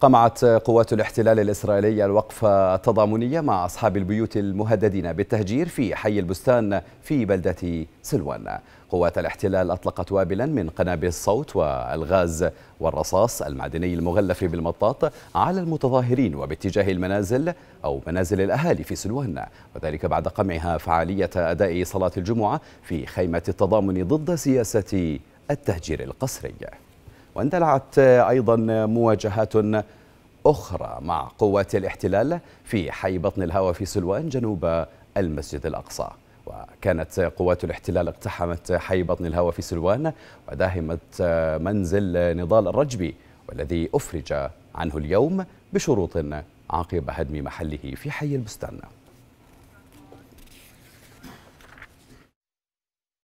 قمعت قوات الاحتلال الإسرائيلي الوقفة التضامنية مع أصحاب البيوت المهددين بالتهجير في حي البستان في بلدة سلوان قوات الاحتلال أطلقت وابلا من قنابل الصوت والغاز والرصاص المعدني المغلف بالمطاط على المتظاهرين وباتجاه المنازل أو منازل الأهالي في سلوان وذلك بعد قمعها فعالية أداء صلاة الجمعة في خيمة التضامن ضد سياسة التهجير القسري واندلعت أيضا مواجهات أخرى مع قوات الاحتلال في حي بطن الهوى في سلوان جنوب المسجد الأقصى وكانت قوات الاحتلال اقتحمت حي بطن الهوى في سلوان وداهمت منزل نضال الرجبي والذي أفرج عنه اليوم بشروط عقب هدم محله في حي البستان